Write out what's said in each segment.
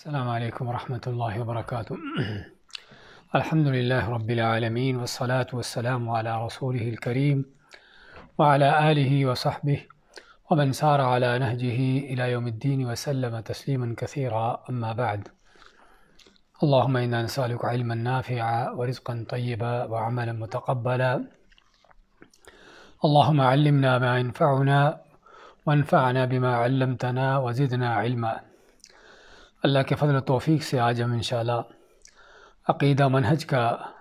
السلام عليكم ورحمة الله وبركاته الحمد لله رب العالمين والصلاة والسلام على رسوله الكريم وعلى آله وصحبه ومن سار على نهجه إلى يوم الدين وسلم تسليما كثيرا أما بعد اللهم إنا نسألك علما نافعا ورزقا طيبا وعملا متقبلا اللهم علمنا ما ينفعنا وانفعنا بما علمتنا وزدنا علما अल्लाह के फजल तोफ़ी से आज हम इन अक़ीदा मनहज का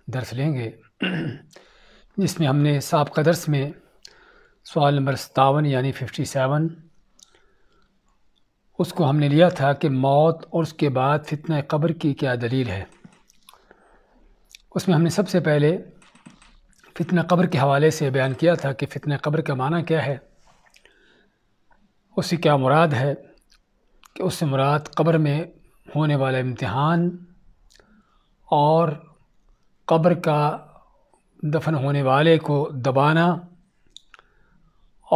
दर्स लेंगे जिसमें हमने सबका दर्स में सवाल नंबर सतावन यानी फिफ्टी सेवन उसको हमने लिया था कि मौत और उसके बाद फितना कब्र की क्या दलील है उसमें हमने सबसे पहले फितना कब्र के हवाले से बयान किया था कि फितना कब्र का माना क्या है उससे क्या मुराद है कि उससे मुराद कब्र में होने वाला इम्तहान और कब्र का दफन होने वाले को दबाना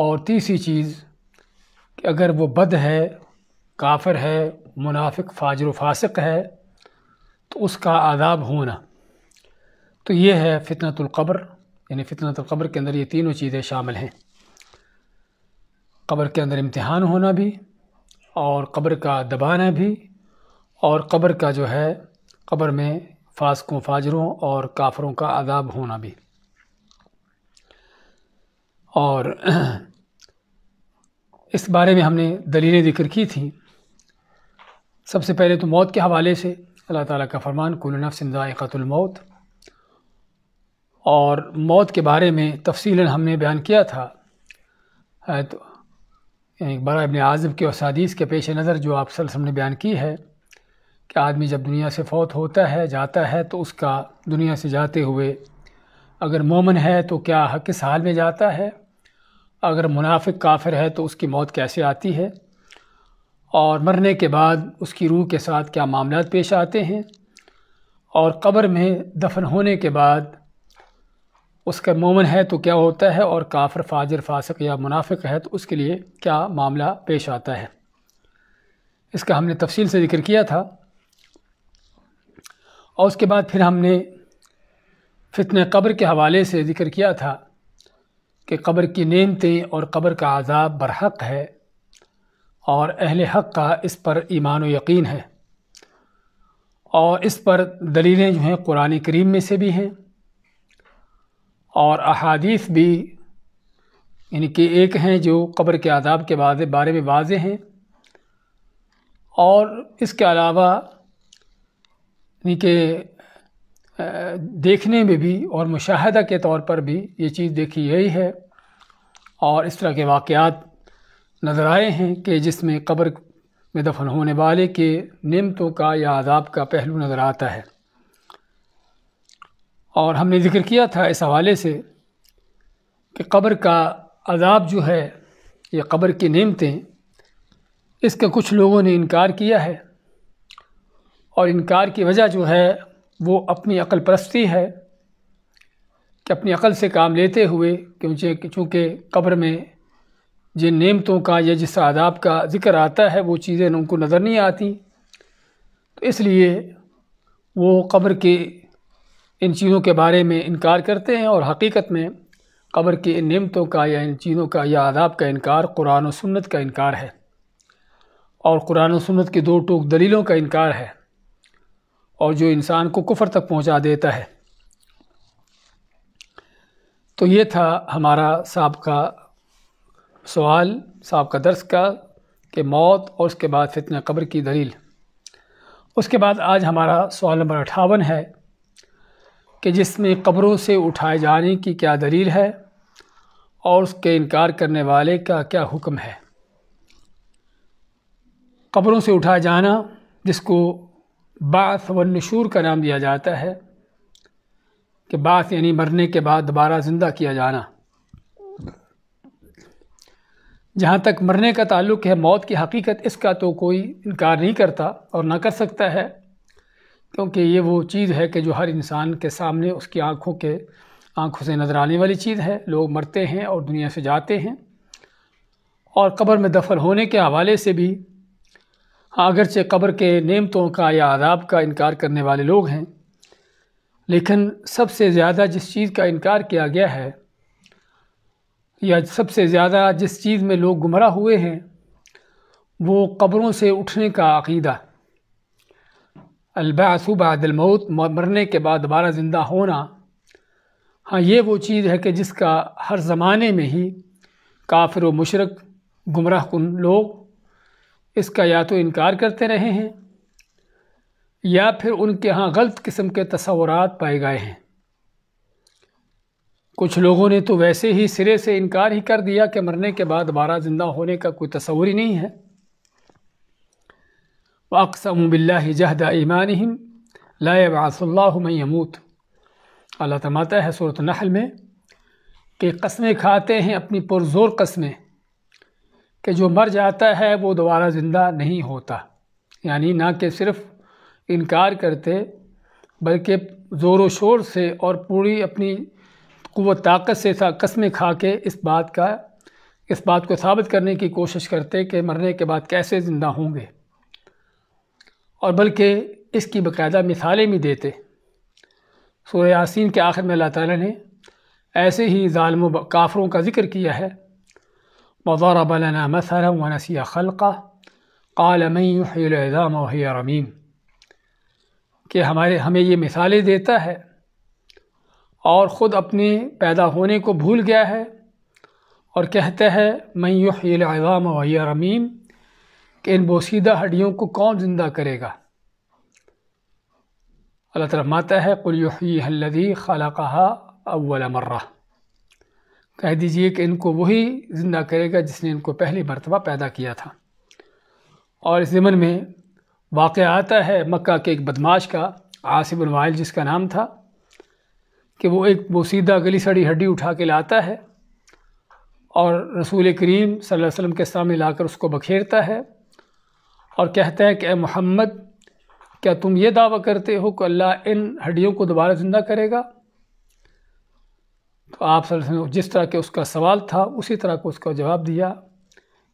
और तीसरी चीज़ कि अगर वो बद है काफिर है मुनाफिक फाजर फासक है तो उसका आदाब होना तो ये है फ़ितनतुल्क़ब्र यानी फ़ितनतुल्क़ब्र के अंदर ये तीनों चीज़ें शामिल हैं कब्र के अंदर इम्तहान होना भी और कब्र का दबाना भी और कब्र का जो है कब्र में फासकों फाजरों और काफरों का आदाब होना भी और इस बारे में हमने दलीलें जिक्र की थी सबसे पहले तो मौत के हवाले से अल्लाह ताला का फरमान कुल नफ़सिंदाक़तुलमौत और मौत के बारे में तफसीला हमने बयान किया था तो इकबाल इबन आज़म के उसदीस के पेश नज़र जो आप सलसम ने बयान की है कि आदमी जब दुनिया से फौत होता है जाता है तो उसका दुनिया से जाते हुए अगर मोमन है तो क्या किस हाल में जाता है अगर मुनाफिक काफिर है तो उसकी मौत कैसे आती है और मरने के बाद उसकी रूह के साथ क्या मामला पेश आते हैं और कब्र में दफन होने के बाद उसका मोमन है तो क्या होता है और काफर फाजर फासक या मुनाफिक है तो उसके लिए क्या मामला पेश आता है इसका हमने तफसील से जिक्र किया था और उसके बाद फिर हमने फितन कब्र के हवाले से जिक्र किया था कि कब्र की नेमतें और कब्र का आज़ाब बरहक है और अहल हक का इस पर ईमान व यकीन है और इस पर दलीलें जो हैं कुरान करीम में से भी हैं और अहादीस भी इनके एक हैं जो कब्र के आदाब के बाज़े बारे में वाज हैं और इसके अलावा इनके देखने में भी और मुशाहदा के तौर पर भी ये चीज़ देखी गई है और इस तरह के वाक़ात नज़र आए हैं कि जिसमें कब्र में दफन होने वाले के नमतों का या आदाब का पहलू नज़र आता है और हमने जिक्र किया था इस हवाले से कि कब्र का अजाब जो है या कब्र की नियमतें इसका कुछ लोगों ने इनकार किया है और इनकार की वजह जो है वो अपनी अकल परस्ती है कि अपनी अकल से काम लेते हुए क्योंकि चूँकि कब्र में जिन नेमतों का या जिस आदाब का जिक्र आता है वो चीज़ें उनको नज़र नहीं आती तो इसलिए वो कब्र के इन चीज़ों के बारे में इनकार करते हैं और हकीकत में कब्र की इन नियमतों का या इन चीज़ों का या आदाब का इनकार कुरान सुन्नत का इनकार है और कुरान सुन्नत की दो टूक दलीलों का इनकार है और जो इंसान को कुफर तक पहुंचा देता है तो ये था हमारा साहब का सवाल साहब का दर्स का कि मौत और उसके बाद फितना कब्र की दलील उसके बाद आज हमारा सवाल नंबर अठावन है कि जिसमें कब्रों से उठाए जाने की क्या दलील है और उसके इनकार करने वाले का क्या हुक्म है कब्रों से उठाया जाना जिसको बाथ व नशूर का नाम दिया जाता है कि बास यानी मरने के बाद दोबारा ज़िंदा किया जाना जहाँ तक मरने का ताल्लुक़ है मौत की हकीकत इसका तो कोई इनकार नहीं करता और ना कर सकता है क्योंकि ये वो चीज़ है कि जो हर इंसान के सामने उसकी आँखों के आँखों से नज़र आने वाली चीज़ है लोग मरते हैं और दुनिया से जाते हैं और कब्र में दफन होने के हवाले से भी अगरचे कब्र के नेमतों का या आदाब का इनकार करने वाले लोग हैं लेकिन सबसे ज़्यादा जिस चीज़ का इनकार किया गया है या सबसे ज़्यादा जिस चीज़ में लोग गुमराह हुए हैं वो कब्रों से उठने का अकीदा अलबासु दिलमौत मरने के बाद दोबारा ज़िंदा होना हाँ ये वो चीज़ है कि जिसका हर ज़माने में ही काफिर व मशरक गुमराह कन लोग इसका या तो इनकार करते रहे हैं या फिर उनके यहाँ गलत किस्म के तस्वूर पाए गए हैं कुछ लोगों ने तो वैसे ही सिरे से इनकार ही कर दिया कि मरने के बाद दोबारा ज़िंदा होने का कोई तस्वूर ही नहीं है वक़सम बिल्लाजहद ईमान लाबासमूत अल्लाह तमाता है सूरत नहल में कि कस्में खाते हैं अपनी पुरज़ोर कस्में कि जो मर जाता है वो दोबारा ज़िंदा नहीं होता यानी ना कि सिर्फ़ इनकार करते बल्कि ज़ोर शोर से और पूरी अपनी क़वत ताकत से कस्में खा के इस बात का इस बात को साबित करने की कोशिश करते कि मरने के बाद कैसे ज़िंदा होंगे और बल्कि इसकी बाकायदा मिसालें भी देते सूर्य यासीन के आखिर में अल्लाह ताला ने ऐसे ही ालम काफरों का ज़िक्र किया है मज़ारबलना मसरा वनसिया खलका कालमैदाम रमीम कि हमारे हमें ये मिसालें देता है और ख़ुद अपने पैदा होने को भूल गया है और कहता है मैं युहलाम वहिया रमीम कि इन बोसीदा हड्डियों को कौन ज़िंदा करेगा अल्लाह तरफ माता है कुल्लदी खला कहा अव्वल मर्रा कह दीजिए कि इनको वही ज़िंदा करेगा जिसने इनको पहली मरतबा पैदा किया था और इस ज़मन में वाक़ आता है मक्का के एक बदमाश का आसिब वाइल जिसका नाम था कि वो एक बोसीदा गली सड़ी हड्डी उठा के लाता है और रसूल करीम सल्लल्लाहु अलैहि वसल्लम के सामने लाकर उसको बखेरता है और कहते हैं कि ए मोहम्मद क्या तुम ये दावा करते हो कि अल्लाह इन हड्डियों को दोबारा ज़िंदा करेगा तो आप जिस तरह के उसका सवाल था उसी तरह को उसका जवाब दिया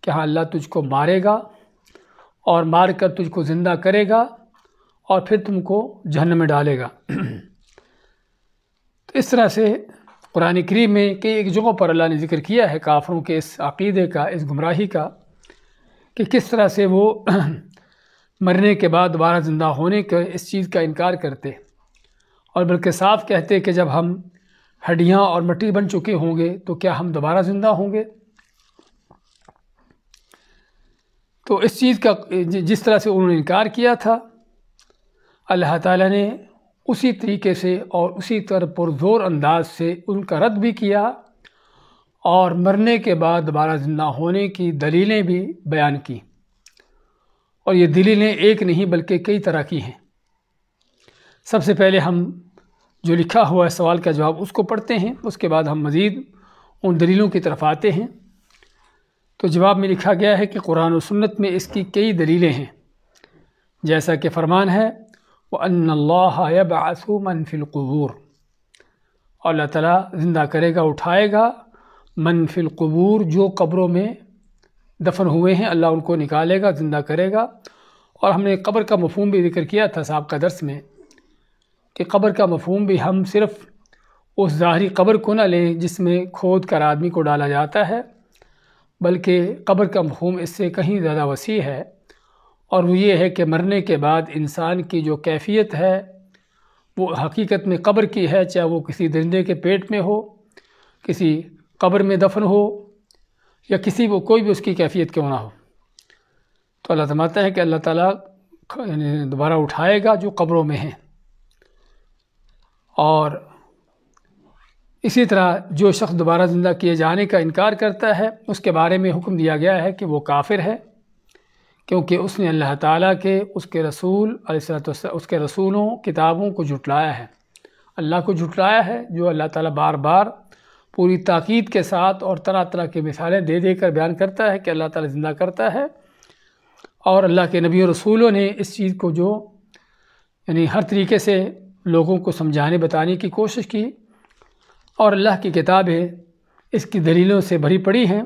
कि हाँ अल्लाह तुझको मारेगा और मार कर तुझको ज़िंदा करेगा और फिर तुमको जहन में डालेगा तो इस तरह से कुरानी करीम में कई एक जगहों पर अल्लाह ने जिक्र किया है काफ़रों के इस अकीदे का इस गुमराही का कि किस तरह से वो मरने के बाद दोबारा ज़िंदा होने के इस चीज़ का इनकार करते और बल्कि साफ कहते कि जब हम हड्डियाँ और मट्टी बन चुके होंगे तो क्या हम दोबारा ज़िंदा होंगे तो इस चीज़ का जिस तरह से उन्होंने इनकार किया था अल्लाह ताला ने उसी तरीके से और उसी तरह पुरजोर अंदाज से उनका रद्द भी किया और मरने के बाद दोबारा ज़िंदा होने की दलीलें भी बयान की और ये दलीलें एक नहीं बल्कि कई तरह की हैं सबसे पहले हम जो लिखा हुआ है सवाल का जवाब उसको पढ़ते हैं उसके बाद हम मज़ीद उन दलीलों की तरफ आते हैं तो जवाब में लिखा गया है कि कुरान और सुन्नत में इसकी कई दलीलें हैं जैसा कि फ़रमान है व अनबासू मनफिलकबूर अल्लाह तला ज़िंदा करेगा उठाएगा मनफिल कबूर जो कब्रों में दफन हुए हैं अल्लाह उनको निकालेगा ज़िंदा करेगा और हमने कब्र का मफहम भी जिक्र किया था साहब का दर्स में कि कब्र का मफहम भी हम सिर्फ़ उस ज़ाहरी कब्र को ना लें जिसमें खोद कर आदमी को डाला जाता है बल्कि कब्र का मफहम इससे कहीं ज़्यादा वसी है और वो ये है कि मरने के बाद इंसान की जो कैफियत है वो हकीकत में कब्र की है चाहे वो किसी दरिंदे के पेट में हो किसी कब्र में दफन हो या किसी को कोई भी उसकी कैफियत क्यों ना हो तो अल्लाह फरमाते हैं कि अल्लाह ताला दोबारा उठाएगा जो कब्रों में हैं और इसी तरह जो शख्स दोबारा ज़िंदा किए जाने का इनकार करता है उसके बारे में हुक्म दिया गया है कि वो काफिर है क्योंकि उसने अल्लाह ताला के उसके रसूल उसके रसूलों किताबों को जुटलाया है अल्लाह को जुटलाया है जो अल्लाह ताला बार बार पूरी ताक़द के साथ और तरह तरह की मिसालें दे देकर बयान करता है कि अल्लाह ताला ज़िंदा करता है और अल्लाह के नबी और रसूलों ने इस चीज़ को जो यानी हर तरीके से लोगों को समझाने बताने की कोशिश की और अल्लाह की किताबें इसकी दलीलों से भरी पड़ी हैं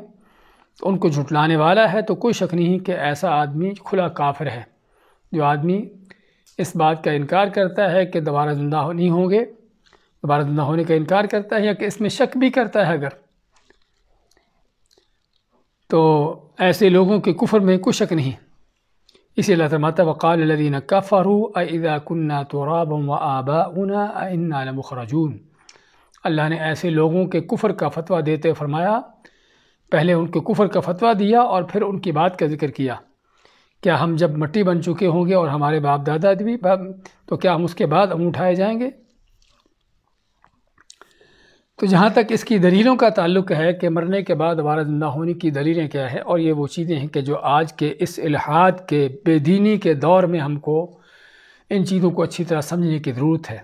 तो उनको झुटलाने वाला है तो कोई शक नहीं कि ऐसा आदमी खुला काफिर है जो आदमी इस बात का इनकार करता है कि दोबारा ज़िंदा नहीं होंगे दोबारा जिंदा होने का इनकार करता है या कि इसमें शक भी करता है अगर तो ऐसे लोगों के कुफर में कोई शक नहीं इसी अल्लाह तरमाता वक़ालदीन फ़ारू अदा कन्ना राबम व आबा उना अनमखरजून अल्लाह ने ऐसे लोगों के कुफर का फतवा देते फरमाया पहले उनके कुफर का फतवा दिया और फिर उनकी बात का जिक्र किया क्या हम जब मट्टी बन चुके होंगे और हमारे बाप दादा भी तो क्या हम उसके बाद हम उठाए जाएंगे तो जहाँ तक इसकी दलीलों का ताल्लुक है कि मरने के बाद दोबारा ज़िंदा होने की दलीलें क्या है और ये वो चीज़ें हैं कि जो आज के इस इलाहाद के बेदीनी के दौर में हमको इन चीज़ों को अच्छी तरह समझने की ज़रूरत है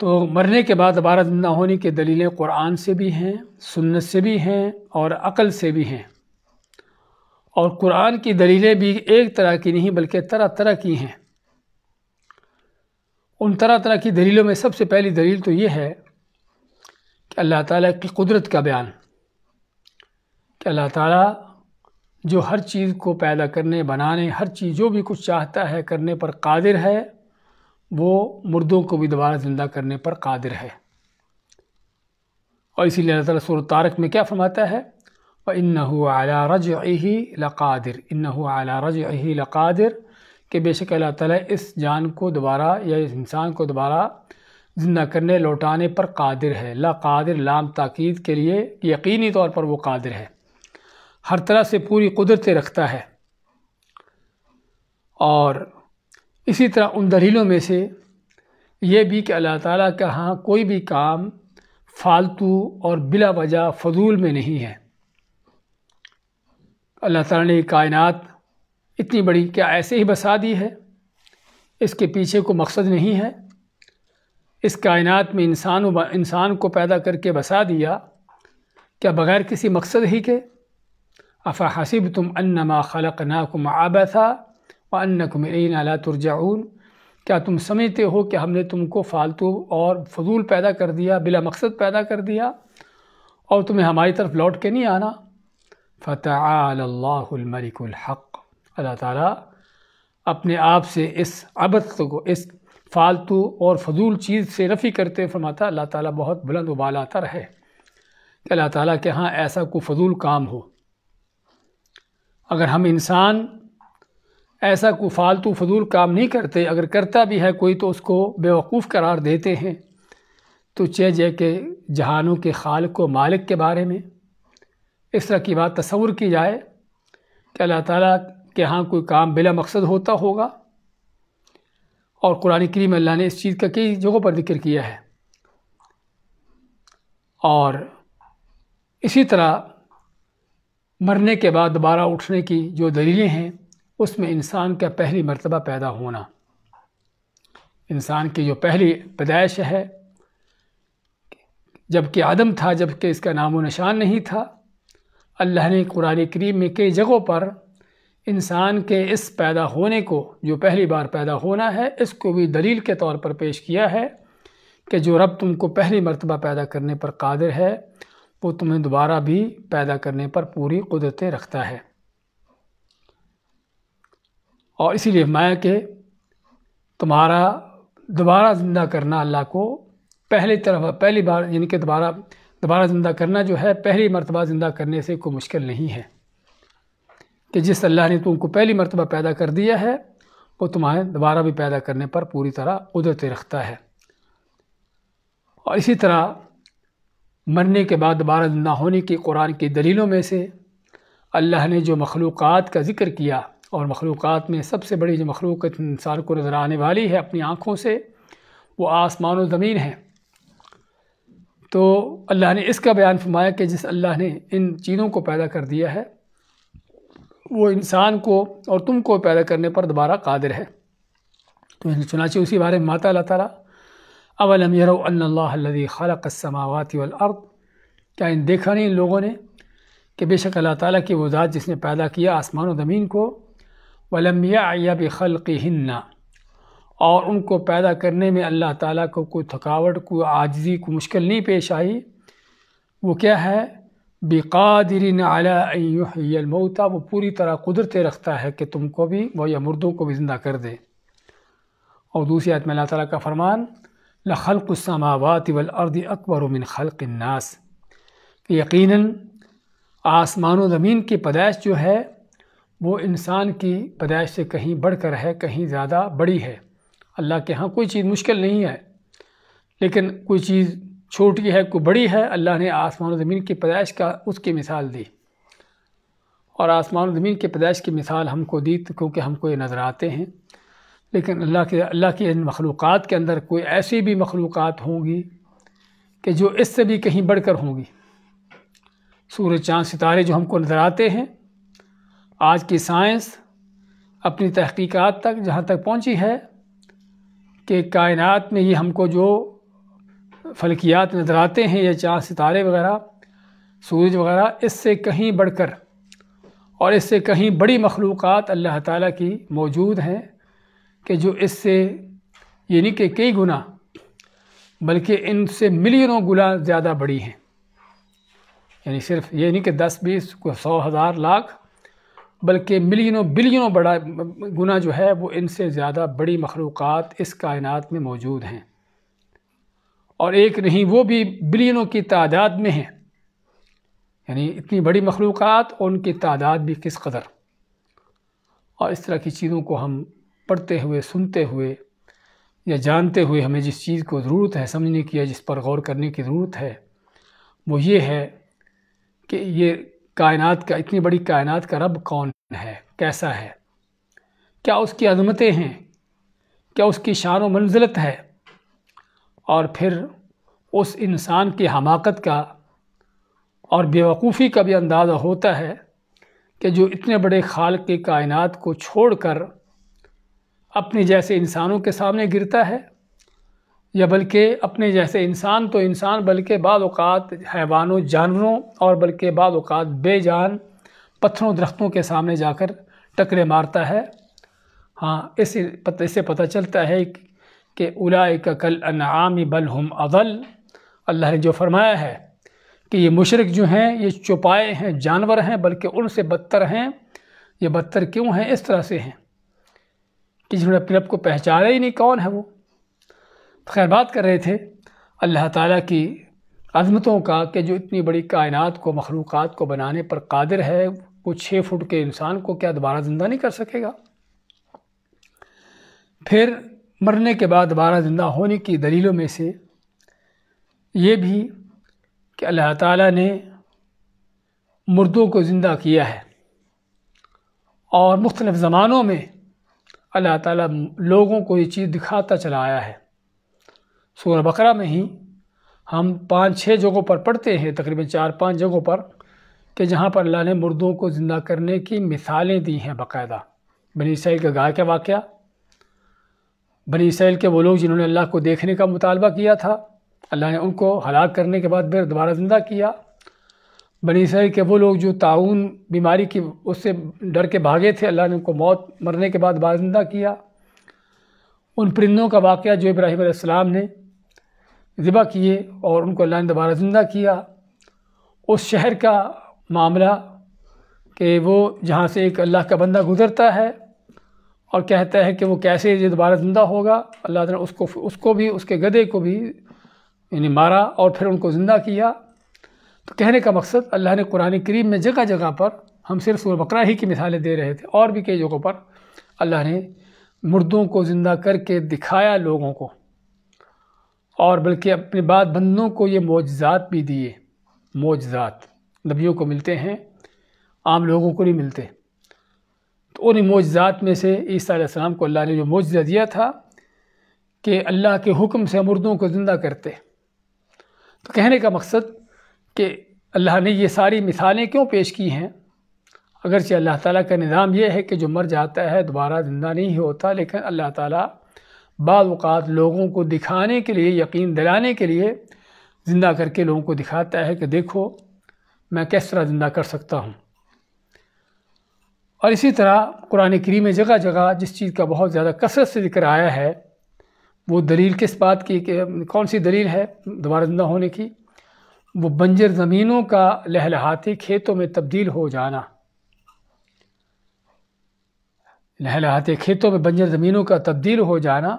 तो मरने के बाद दोबारा ज़िंदा होने की दलीलें क़ुरान से भी हैं सुन्नत से भी हैं और अक़ल से भी हैं और कुरान की दलीलें भी एक तरह की नहीं बल्कि तरह तरह की हैं उन तरह तरह की दलीलों में सबसे पहली दलील तो ये है कि अल्लाह ताला की कुदरत का बयान कि अल्लाह ताला जो हर चीज़ को पैदा करने बनाने हर चीज़ जो भी कुछ चाहता है करने पर कादिर है वो मुर्दों को भी दोबारा ज़िंदा करने पर कादिर है और इसीलिए अल्लाह ताला सूर तारक में क्या फरमाता है व इन आला रज ही लकादिर इन आला रज ही लकादिर कि बेशक अल्लाह ताला इस जान को दोबारा या इस इंसान को दोबारा जिंदा करने लौटाने पर कादिर है ला कादिर लाम ताक़ीद के लिए यकीनी तौर पर वो कादिर है हर तरह से पूरी कुदरत रखता है और इसी तरह उन दलीलों में से ये भी कि अल्लाह ताला के हाँ कोई भी काम फालतू और बिला वजह फजूल में नहीं है अल्लाह ताला ने कायनात इतनी बड़ी क्या ऐसे ही बसा दी है इसके पीछे को मकसद नहीं है इस कायनात में इंसान इंसान को पैदा करके बसा दिया क्या बग़ैर किसी मकसद ही के अफ़ा हसीब तुम अन्नमा खलक नाकुम आबा था व अन्नकुम तुरजाउन क्या तुम समझते हो कि हमने तुमको फालतू और फजूल पैदा कर दिया बिला मकसद पैदा कर दिया और तुम्हें हमारी तरफ लौट के नहीं आना फ़तः हक़ अल्लाह ताला अपने आप से इस अबत को इस फालतू और फजूल चीज़ से रफ़ी करते फरमाता अल्लाह ताला बहुत बुलंद उबाल आता रहे कि अल्लाह ताला के यहाँ ऐसा कोई फजूल काम हो अगर हम इंसान ऐसा कोई फालतू फजूल काम नहीं करते अगर करता भी है कोई तो उसको बेवकूफ़ करार देते हैं तो चे जय के जहानों के खाल को मालिक के बारे में इस तरह की बात तस्वुर की जाए कि अल्लाह ताला कि हाँ कोई काम बिला मकसद होता होगा और कुरान करीम अल्लाह ने इस चीज़ का कई जगहों पर जिक्र किया है और इसी तरह मरने के बाद दोबारा उठने की जो दलीलें हैं उसमें इंसान का पहली मर्तबा पैदा होना इंसान की जो पहली पैदाइश है जबकि आदम था जबकि इसका नाम व निशान नहीं था अल्लाह ने कुरान करीम में कई जगहों पर इंसान के इस पैदा होने को जो पहली बार पैदा होना है इसको भी दलील के तौर पर पेश किया है कि जो रब तुमको पहली मरतबा पैदा करने पर कादिर है वो तुम्हें दोबारा भी पैदा करने पर पूरी कुदरतें रखता है और इसीलिए माया के तुम्हारा दोबारा ज़िंदा करना अल्लाह को पहली तरफ पहली बार यानी कि दोबारा दोबारा ज़िंदा करना जो है पहली मरतबा ज़िंदा करने से कोई मुश्किल नहीं है कि जिस अल्लाह ने तुमको पहली मरतबा पैदा कर दिया है वो तुम्हारे दोबारा भी पैदा करने पर पूरी तरह कुदरत रखता है और इसी तरह मरने के बाद दोबारा जिंदा होने की कुरान की दलीलों में से अल्लाह ने जो मखलूक़ का ज़िक्र किया और मखलूक़ में सबसे बड़ी जो मखलूक इंसान को नज़र आने वाली है अपनी आँखों से वो आसमान और ज़मीन है तो अल्लाह ने इसका बयान फरमाया कि जिस अल्लाह ने इन चीज़ों को पैदा कर दिया है वो इंसान को और तुमको पैदा करने पर दोबारा कादिर है तो चुनाची उसी बारे में माता अल्लाह ताला अवलम यरदी खलक समावत अर्द क्या इन देखा नहीं इन लोगों ने कि बेशक अल्लाह ताला की वो ज़ात जिसने पैदा किया आसमान और ज़मीन को वलमिया खल हिन्ना और उनको पैदा करने में अल्लाह ताला को कोई थकावट कोई आजजी को मुश्किल नहीं पेश आई वो क्या है बेकादरीन अलामौता वो पूरी तरह कुदरत रखता है कि तुमको भी वो या मुर्दों को भी ज़िंदा कर दे और दूसरी आदमी अल्लाह ताली का फरमान लखलकमावत वलअर्द अकबर उमिन खलक नास आसमान ज़मीन की पैदाइश जो है वो इंसान की पैदाइश से कहीं बढ़ कर है कहीं ज़्यादा बड़ी है अल्लाह के यहाँ कोई चीज़ मुश्किल नहीं है लेकिन कोई चीज़ छोटी है को बड़ी है अल्लाह ने आसमान और ज़मीन की पैदाइश का उसकी मिसाल दी और आसमान और ज़मीन की पैदाइश की मिसाल हमको दी तो क्योंकि हमको ये नज़र आते हैं लेकिन अल्लाह के अल्लाह की इन मखलूक़ के अंदर कोई ऐसी भी मखलूक़ होंगी कि जो इससे भी कहीं बढ़ कर होंगी सूरज चाँद सितारे जो हमको नज़र आते हैं आज की साइंस अपनी तहकीक़ात तक जहाँ तक पहुँची है कि कायनात में ये हमको जो फलकियात नज़र आते हैं या चाँद सितारे वगैरह सूरज वगैरह इससे कहीं बढ़कर और इससे कहीं बड़ी मखलूक़ अल्लाह ताला की मौजूद हैं कि जो इससे यानी कि कई गुना बल्कि इनसे मिलियनों गुना ज़्यादा बड़ी हैं यानी सिर्फ ये नहीं कि दस बीस को सौ हज़ार लाख बल्कि मिलियनों बिलियनों बड़ा गुना जो है वो इनसे ज़्यादा बड़ी मखलूक़ात इस कायनात में मौजूद हैं और एक नहीं वो भी बिलियनों की तादाद में हैं यानी इतनी बड़ी मखलूक़ और उनकी तादाद भी किस कदर और इस तरह की चीज़ों को हम पढ़ते हुए सुनते हुए या जानते हुए हमें जिस चीज़ को ज़रूरत है समझने की या जिस पर गौर करने की ज़रूरत है वो ये है कि ये कायनात का इतनी बड़ी कायनात का रब कौन है कैसा है क्या उसकी अजमतें हैं क्या उसकी शान व मंजिलत है और फिर उस इंसान की हमाकत का और बेवकूफ़ी का भी अंदाज़ा होता है कि जो इतने बड़े खाल के कायनात को छोड़कर अपने जैसे इंसानों के सामने गिरता है या बल्कि अपने जैसे इंसान तो इंसान बल्कि बाद हैवानों जानवरों और बल्कि बाद बेजान पत्थरों दरख्तों के सामने जाकर टकरे मारता है हाँ इसे पता इससे पता चलता है कि उलाए का कल अनामी बल हम अदल अल्लाह ने जो फरमाया है कि ये मुशरक जो हैं ये चौपाए हैं जानवर हैं बल्कि उनसे बदतर हैं ये बदतर क्यों हैं इस तरह से हैं कि जिन्होंने अपने को पहचाना ही नहीं कौन है वो तो खैर बात कर रहे थे अल्लाह ताला की अजमतों का कि जो इतनी बड़ी कायनात को मखलूक़ को बनाने पर कादिर है वो छः फुट के इंसान को क्या दोबारा ज़िंदा नहीं कर सकेगा फिर मरने के बाद दोबारा ज़िंदा होने की दलीलों में से ये भी कि अल्लाह ताला ने मुर्दों को ज़िंदा किया है और मुख्तलिफ़ ज़मानों में अल्लाह ताला लोगों को ये चीज़ दिखाता चला आया है सूरह बकरा में ही हम पाँच छः जगहों पर पढ़ते हैं तकरीबन चार पाँच जगहों पर कि जहाँ पर अल्लाह ने मुर्दों को ज़िंदा करने की मिसालें दी हैं बाकायदा बनी इसराइल का गाय का वाक़ बनी इसराइल के वो लोग जिन्होंने अल्लाह को देखने का मुतालबा किया था अल्लाह ने उनको हलाक करने के बाद फिर दोबारा ज़िंदा किया बनी इसराइल के वो लोग जो ताउन बीमारी की उससे डर के भागे थे अल्लाह ने उनको मौत मरने के बाद दोबारा ज़िंदा किया उन परिंदों का वाक़ जो इब्राहिम आसमाम ने बा किए और उनको अल्लाह ने दोबारा ज़िंदा किया उस शहर का मामला कि वो जहाँ से एक अल्लाह का बंदा गुज़रता है और कहता है कि वो कैसे ये दोबारा ज़िंदा होगा अल्लाह ने उसको उसको भी उसके गधे को भी यानी मारा और फिर उनको ज़िंदा किया तो कहने का मकसद अल्लाह ने कुरान करीम में जगह जगह पर हम सिर्फ सूर बकरा ही की मिसालें दे रहे थे और भी कई जगहों पर अल्लाह ने मुर्दों को ज़िंदा करके दिखाया लोगों को और बल्कि अपने बाद बंदों को ये मोजात भी दिए मोजात नबियों को मिलते हैं आम लोगों को नहीं मिलते तो उन मोजात में से ईसा को अल्लाह ने जो मोजा दिया था कि अल्लाह के हुक्म से मुर्दों को ज़िंदा करते तो कहने का मकसद कि अल्लाह ने ये सारी मिसालें क्यों पेश की हैं अगरचे अल्लाह ताला का निज़ाम यह है कि जो मर जाता है दोबारा ज़िंदा नहीं होता लेकिन अल्लाह ताला बाज़ात लोगों को दिखाने के लिए यकीन दिलाने के लिए ज़िंदा करके लोगों को दिखाता है कि देखो मैं किस तरह ज़िंदा कर सकता हूँ और इसी तरह कुरान करीम में जगह जगह जिस चीज़ का बहुत ज़्यादा कसरत से जिक्र आया है वो दलील किस बात की कि कौन सी दलील है दोबारा जिंदा होने की वो बंजर ज़मीनों का लहलहाते खेतों में तब्दील हो जाना लहलहाते खेतों में बंजर ज़मीनों का तब्दील हो जाना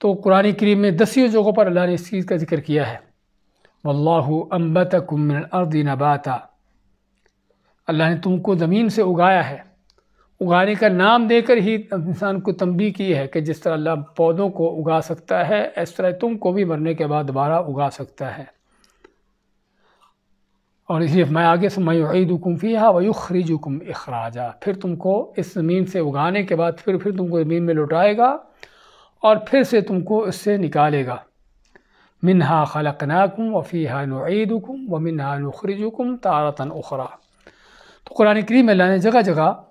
तो कुरानी करीम में दसियों जगहों पर अल्लाह ने इस चीज़ का जिक्र किया है वल्लाहु अम्बत कुमिन अर्दी नबाता अल्लाह ने तुमको ज़मीन से उगाया है उगाने का नाम देकर ही इंसान को तंबी की है कि जिस तरह अल्लाह पौधों को उगा सकता है इस तरह तुम को भी मरने के बाद दोबारा उगा सकता है और इसलिए मैं आगे से मैं ईदुकुम फ़ी हा हुकुम अखराजा फिर तुमको इस ज़मीन से उगाने के बाद फिर फिर तुमको ज़मीन में लौटाएगा और फिर से तुमको इससे निकालेगा मिन हा खलक नाकुम वफ़ी हा हुकुम व मिन हा हुकुम तारतन उखरा तो कुरान करीम अल्लाह ने जगह जगह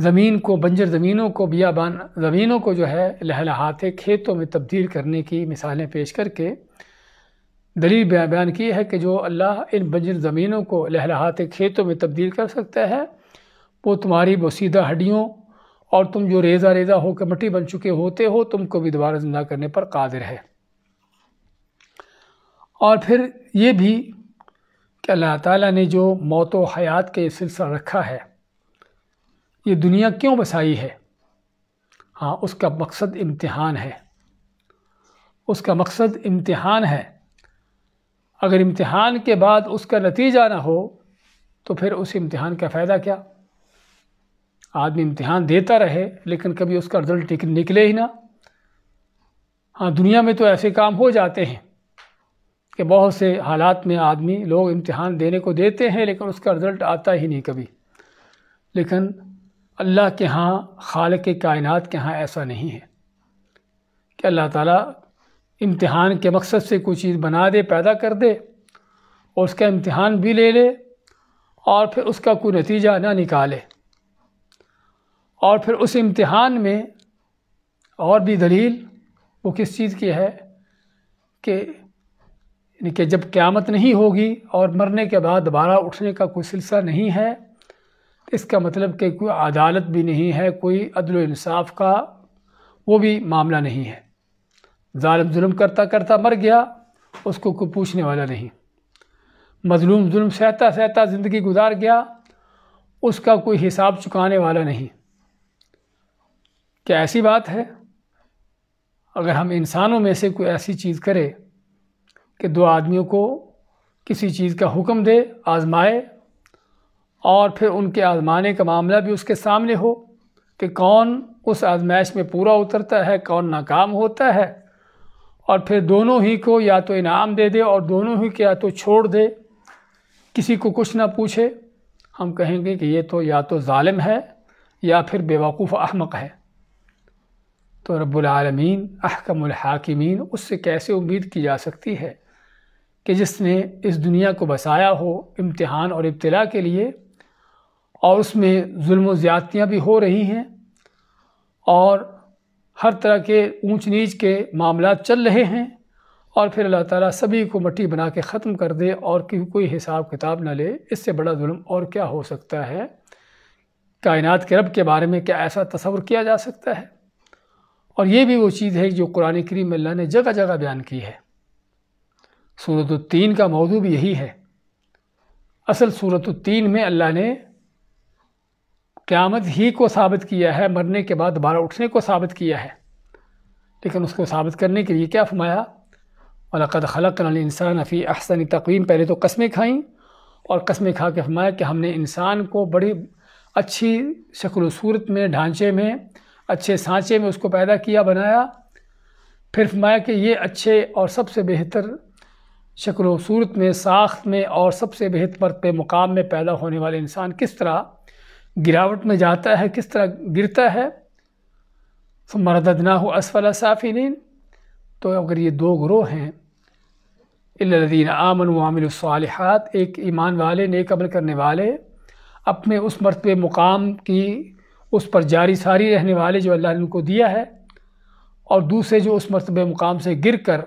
ज़मीन को बंजर ज़मीनों को बियाबान ज़मीनों को जो है लहलहाते खेतों में तब्दील करने की मिसालें पेश करके दलील बयान की है कि जो अल्लाह इन बंजर ज़मीनों को लहलहाते खेतों में तब्दील कर सकता है वो तुम्हारी बोसीदा हड्डियों और तुम जो रेज़ा रेज़ा होकर मट्टी बन चुके होते हो तुमको भी दोबारा जिंदा करने पर कादिर है और फिर ये भी कि अल्लाह ताला ने जो मौत व हयात के सिलसिला रखा है ये दुनिया क्यों बसाई है हाँ उसका मकसद इम्तिहान है उसका मकसद इम्तिहान है अगर इम्तिहान के बाद उसका नतीजा ना हो तो फिर उस इम्तिहान का फ़ायदा क्या आदमी इम्तिहान देता रहे लेकिन कभी उसका रिजल्ट निकले ही ना हाँ दुनिया में तो ऐसे काम हो जाते हैं कि बहुत से हालात में आदमी लोग इम्तिहान देने को देते हैं लेकिन उसका रिज़ल्ट आता ही नहीं कभी लेकिन अल्लाह के यहाँ खाल के कायन के यहाँ ऐसा नहीं है कि अल्लाह ताला इम्तिहान के मकसद से कोई चीज़ बना दे पैदा कर दे और उसका इम्तिहान भी ले ले और फिर उसका कोई नतीजा ना निकाले और फिर उस इम्तिहान में और भी दलील वो किस चीज़ की है कि यानी कि जब क़्यामत नहीं होगी और मरने के बाद दोबारा उठने का कोई सिलसिला नहीं है इसका मतलब कि कोई अदालत भी नहीं है कोई अदल इंसाफ का वो भी मामला नहीं है ालम जुल्म करता करता मर गया उसको कोई पूछने वाला नहीं मजलूम जुल्म सहता सहता ज़िंदगी गुजार गया उसका कोई हिसाब चुकाने वाला नहीं क्या ऐसी बात है अगर हम इंसानों में से कोई ऐसी चीज़ करे कि दो आदमियों को किसी चीज़ का हुक्म दे आजमाए और फिर उनके आजमाने का मामला भी उसके सामने हो कि कौन उस आजमाइश में पूरा उतरता है कौन नाकाम होता है और फिर दोनों ही को या तो इनाम दे दे और दोनों ही को या तो छोड़ दे किसी को कुछ ना पूछे हम कहेंगे कि ये तो या तो ालिम है या फिर बेवकूफ़ अहमक है तो रबालमीन अहकमहाकिमीन उससे कैसे उम्मीद की जा सकती है कि जिसने इस दुनिया को बसाया हो इम्तहान और इब्तला के लिए और उसमें म ज़्यादतियाँ भी हो रही हैं और हर तरह के ऊंच नीच के मामला चल रहे हैं और फिर अल्लाह ताला सभी को मट्टी बना के ख़त्म कर दे और कि कोई हिसाब किताब ना ले इससे बड़ा जुल्म और क्या हो सकता है कायनात के रब के बारे में क्या ऐसा तस्वर किया जा सकता है और ये भी वो चीज़ है जो कुरान करीम में अल्लाह ने जगह जगह बयान की है सूरत तीन का मौजू भी यही है असल सूरत तीन में अल्लाह ने क़्यामत ही को साबित किया है मरने के बाद दोबारा उठने को साबित किया है लेकिन उसको साबित करने के लिए क्या फरमाया वलक़द खलक इंसान अफी अहसन तकवीम पहले तो कस्में खाईं और कस्में खा के फरमाया कि हमने इंसान को बड़ी अच्छी शक्ल सूरत में ढांचे में अच्छे सांचे में उसको पैदा किया बनाया फिर फरमाया कि ये अच्छे और सबसे बेहतर शक्ल सूरत में साख में और सबसे बेहतर पे मुकाम में पैदा होने वाले इंसान किस तरह गिरावट में जाता है किस तरह गिरता है मरदद ना हो असफला साफिन तो अगर ये दो ग्रोह हैं इल्लदीन आमन वामिल सालहत एक ईमान वाले नेक करने वाले अपने उस मरतब मुकाम की उस पर जारी सारी रहने वाले जो अल्लाह ने उनको दिया है और दूसरे जो उस मरतब मुकाम से गिर कर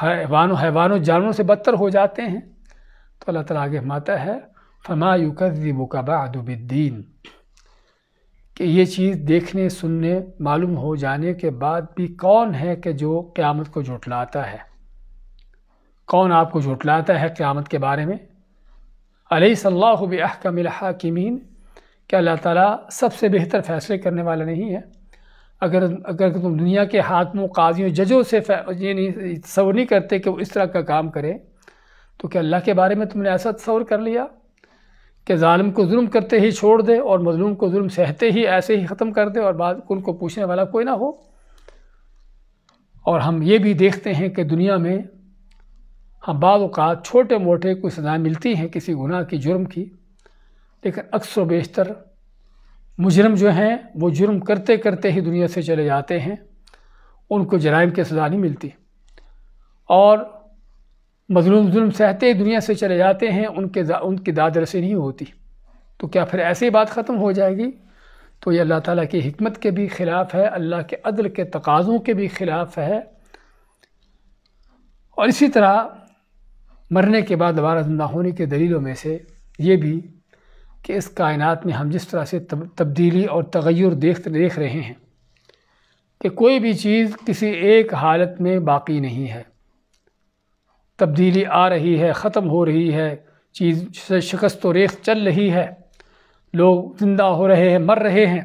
हैवानों हैवानों जानवरों से बदतर हो जाते हैं तो अल्लाह तला आगे माता है फमा युकब बाद बिद्दीन कि ये चीज़ देखने सुनने मालूम हो जाने के बाद भी कौन है कि जो क़्यामत को जुटलाता है कौन आपको जुटलाता है क़्यामत के बारे में अलैहिस्सल्लाहु हाकिमीन कि अल्लाह ताला सबसे बेहतर फ़ैसले करने वाला नहीं है अगर अगर तुम दुनिया के हाकमों काजियों जजों से ये नहीं तस्वर नहीं करते कि वो इस तरह का काम करें तो क्या अल्लाह के बारे में तुमने ऐसा तस्वर कर लिया कि ालम को जुल्म करते ही छोड़ दे और मजलूम को जुल्म सहते ही ऐसे ही ख़त्म कर दे और बाद उनको पूछने वाला कोई ना हो और हम ये भी देखते हैं कि दुनिया में हम बाद छोटे मोटे कोई सजाएँ मिलती हैं किसी गुनाह की जुर्म की लेकिन अक्सर बेशतर मुजरम जो हैं वो जुर्म करते करते ही दुनिया से चले जाते हैं उनको जराइम की सज़ा नहीं मिलती और मजलूम जुल्म सहते दुनिया से चले जाते हैं उनके उनकी दाद रसी नहीं होती तो क्या फिर ऐसे ही बात ख़त्म हो जाएगी तो ये अल्लाह ताला की हमत के भी ख़िलाफ़ है अल्लाह के अदल के तकाज़ों के भी ख़िलाफ़ है और इसी तरह मरने के बाद दोबारा ज़िंदा होने के दलीलों में से ये भी कि इस कायनात में हम जिस तरह से तब, तब्दीली और तगैर देख देख रहे हैं कि कोई भी चीज़ किसी एक हालत में बाकी नहीं है तब्दीली आ रही है ख़त्म हो रही है चीज़ से शिकस्त व रेख चल रही है लोग ज़िंदा हो रहे हैं मर रहे हैं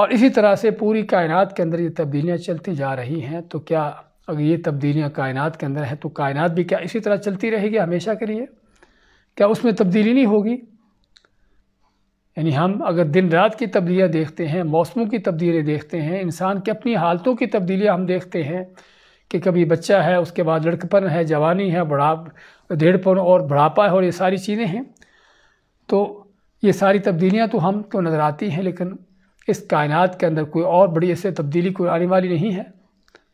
और इसी तरह से पूरी कायनात के अंदर ये तब्दीलियाँ चलती जा रही हैं तो क्या अगर ये तब्दीलियाँ कायनात के अंदर हैं तो कायनात भी क्या इसी तरह चलती रहेगी हमेशा के लिए क्या उसमें तब्दीली नहीं होगी यानी हम अगर दिन रात की तब्दीलियाँ देखते हैं मौसमों की तब्दीलियाँ देखते हैं इंसान की अपनी हालतों की तब्दीलियाँ हम देखते हैं कि कभी बच्चा है उसके बाद लड़कपन है जवानी है बढ़ा डेढ़पन और बढ़ापा है और ये सारी चीज़ें हैं तो ये सारी तब्दीलियाँ तो हम तो नज़र आती हैं लेकिन इस कायनात के अंदर कोई और बड़ी ऐसे तब्दीली कोई आने वाली नहीं है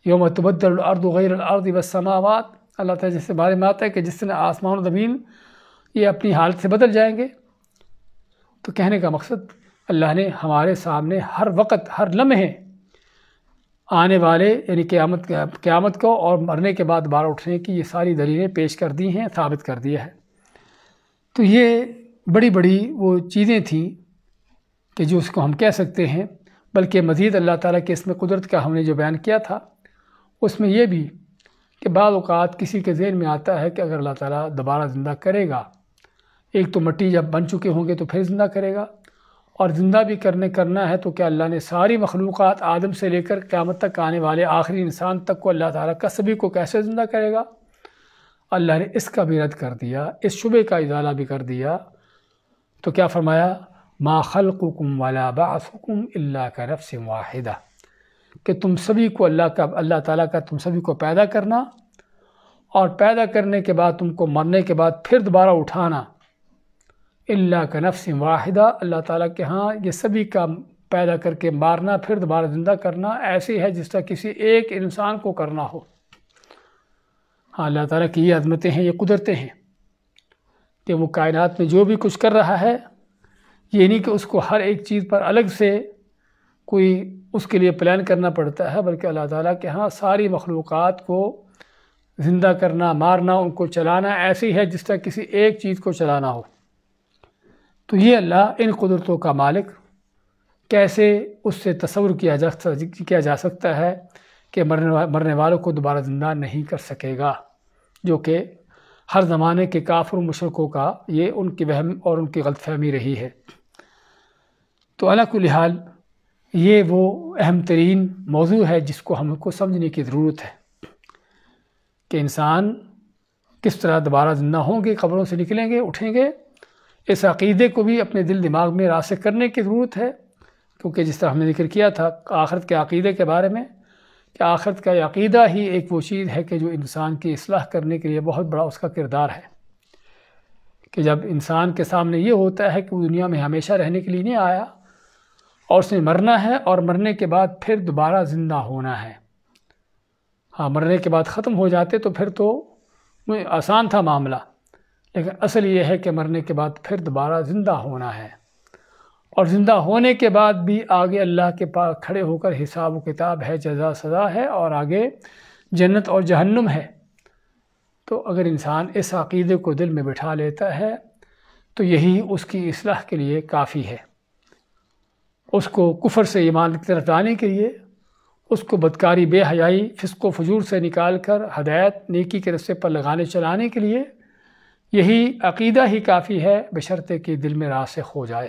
योम तबद्दलर्द गैरअर्द वसमावत अल्लाह तला जैसे बारे में आता है कि जिस तरह आसमान ज़मीन ये अपनी हालत से बदल जाएंगे तो कहने का मकसद अल्लाह ने हमारे सामने हर वक्त हर लम्हे आने वाले यानी क़्यामत क़्यामत को और मरने के बाद दोबारा उठने की ये सारी दलीलें पेश कर दी हैं साबित कर दिया है तो ये बड़ी बड़ी वो चीज़ें थीं कि जो उसको हम कह सकते हैं बल्कि मज़ीद अल्लाह ताला के इसमें कुदरत का हमने जो बयान किया था उसमें यह भी कि बाद किसी के जेन में आता है कि अगर अल्लाह ताला दोबारा ज़िंदा करेगा एक तो मट्टी जब बन चुके होंगे तो फिर ज़िंदा करेगा और ज़िंदा भी करने करना है तो क्या अल्लाह ने सारी मखलूक़ आदम से लेकर क़्यामत तक आने वाले आखिरी इंसान तक को अल्लाह ताली का सभी को कैसे ज़िंदा करेगा अल्लाह ने इसका भी रद्द कर दिया इस शुबे का इजाला भी कर दिया तो क्या फ़रमाया मा खलकुम वाला बासकुम अल्लाह का रफ से वाहिदा कि तुम सभी को अल्लाह का अल्लाह ताली का तुम सभी को पैदा करना और पैदा करने के बाद तुमको मरने के बाद फिर दोबारा उठाना अल्ला का नफ्स वाहिदा अल्लाह ताला के यहाँ ये सभी काम पैदा करके मारना फिर दोबारा ज़िंदा करना ऐसे है जिस तरह किसी एक इंसान को करना हो हाँ अल्लाह ताला की ये अदमतें हैं ये कुदरतें हैं कि वो कायनात में जो भी कुछ कर रहा है ये नहीं कि उसको हर एक चीज़ पर अलग से कोई उसके लिए प्लान करना पड़ता है बल्कि अल्लाह ताला के यहाँ सारी मखलूक़ को ज़िंदा करना मारना उनको चलाना ऐसे ही है जिस तरह किसी एक चीज़ को चलाना हो तो ये अल्लाह इन कुदरतों का मालिक कैसे उससे तस्वुर किया जा किया जा सकता है कि मरने वा, मरने वालों को दोबारा ज़िंदा नहीं कर सकेगा जो कि हर ज़माने के काफर मशरक़ों का ये उनकी वहम और उनकी गलतफहमी रही है तो अलाकुल ये वो अहम तरीन मौजू है जिसको हमको समझने की ज़रूरत है कि इंसान किस तरह दोबारा ज़िंदा होंगे खबरों से निकलेंगे उठेंगे इस अकीदे को भी अपने दिल दिमाग में रासिक करने की ज़रूरत है क्योंकि जिस तरह हमने जिक्र किया था आखरत के अकीदे के बारे में कि आखरत का अकीदा ही एक वो चीज़ है कि जो इंसान की असलाह करने के लिए बहुत बड़ा उसका किरदार है कि जब इंसान के सामने ये होता है कि वो दुनिया में हमेशा रहने के लिए नहीं आया और उसने मरना है और मरने के बाद फिर दोबारा ज़िंदा होना है हाँ मरने के बाद ख़त्म हो जाते तो फिर तो आसान था मामला लेकिन असल ये है कि मरने के बाद फिर दोबारा ज़िंदा होना है और ज़िंदा होने के बाद भी आगे अल्लाह के पास खड़े होकर हिसाब किताब है जजा सज़ा है और आगे जन्नत और जहन्नुम है तो अगर इंसान इस अकीदे को दिल में बिठा लेता है तो यही उसकी असलाह के लिए काफ़ी है उसको कुफर से ईमान की तरफ लाने के लिए उसको बदकारी बेहयाई फिसको फजूर से निकाल कर हदायत नेकी के रस्से पर लगाने चलाने के लिए यही अकीदा ही काफ़ी है बशर्ते कि दिल में रास हो जाए